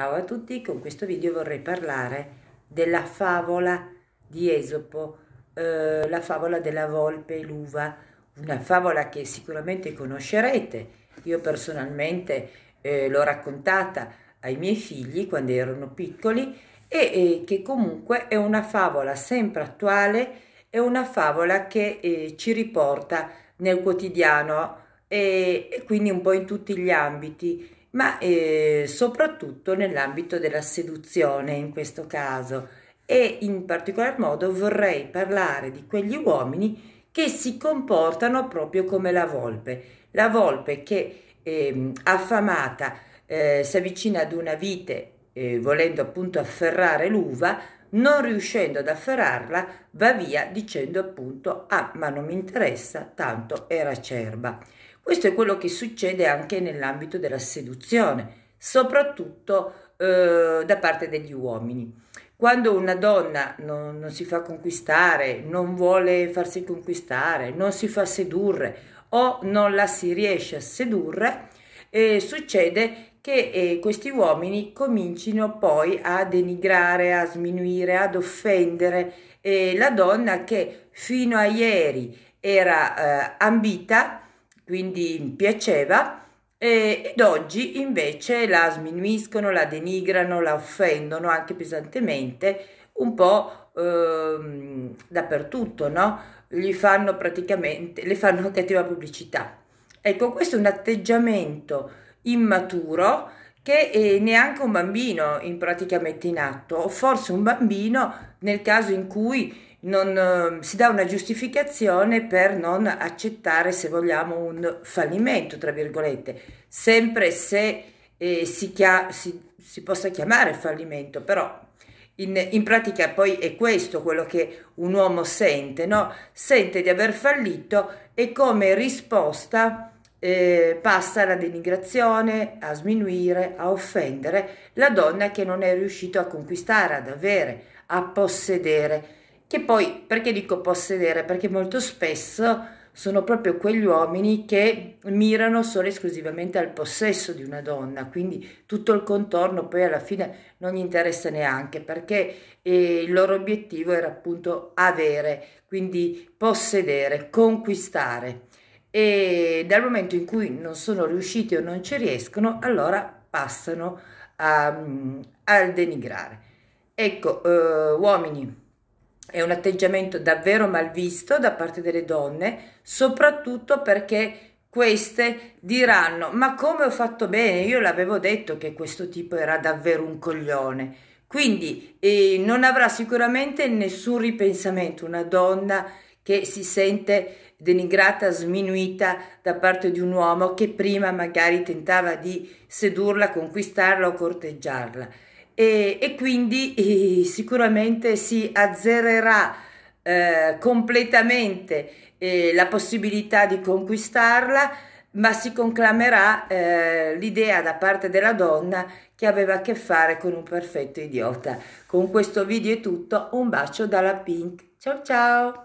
Ciao a tutti, con questo video vorrei parlare della favola di Esopo, eh, la favola della volpe e l'uva, una favola che sicuramente conoscerete. Io personalmente eh, l'ho raccontata ai miei figli quando erano piccoli e, e, che comunque è una favola sempre attuale, è una favola che eh, ci riporta nel quotidiano e, e quindi un po' in tutti gli ambiti ma eh, soprattutto nell'ambito della seduzione in questo caso e in particolar modo vorrei parlare di quegli uomini che si comportano proprio come la volpe, la volpe che eh, affamata eh, si avvicina ad una vite eh, volendo appunto afferrare l'uva, non riuscendo ad afferrarla, va via dicendo appunto ah ma non mi interessa, tanto era acerba. Questo è quello che succede anche nell'ambito della seduzione, soprattutto eh, da parte degli uomini. Quando una donna non, non si fa conquistare, non vuole farsi conquistare, non si fa sedurre o non la si riesce a sedurre, eh, succede che eh, questi uomini comincino poi a denigrare, a sminuire, ad offendere eh, la donna che fino a ieri era eh, ambita, quindi piaceva, eh, ed oggi invece la sminuiscono, la denigrano, la offendono anche pesantemente, un po' ehm, dappertutto, no? Gli fanno praticamente, le fanno cattiva pubblicità. Ecco, questo è un atteggiamento immaturo che eh, neanche un bambino in pratica mette in atto, o forse un bambino nel caso in cui non, ehm, si dà una giustificazione per non accettare, se vogliamo, un fallimento, tra virgolette, sempre se eh, si, chia- si, si, possa chiamare fallimento, però in, in, pratica poi è questo quello che un uomo sente, no? sente di aver fallito e come risposta eh, passa alla denigrazione, a sminuire, a offendere la donna che non è riuscito a conquistare, ad avere, a possedere. Che poi, perché dico possedere? Perché molto spesso sono proprio quegli uomini che mirano solo e esclusivamente al possesso di una donna, quindi tutto il contorno poi alla fine non gli interessa neanche perché eh, il loro obiettivo era appunto avere, quindi possedere, conquistare e dal momento in cui non sono riusciti o non ci riescono, allora passano a, mm, al denigrare. Ecco, eh, uomini, è un atteggiamento davvero malvisto da parte delle donne, soprattutto perché queste diranno ma come ho fatto bene io l'avevo detto che questo tipo era davvero un coglione quindi eh, non avrà sicuramente nessun ripensamento una donna che si sente denigrata, sminuita da parte di un uomo che prima magari tentava di sedurla, conquistarla o corteggiarla. E, e quindi e eh, sicuramente si azzererà eh, completamente eh, la possibilità di conquistarla, ma si conclamerà eh, l'idea da parte della donna che aveva a che fare con un perfetto idiota. Con questo video è tutto, un bacio dalla Pink. Ciao ciao!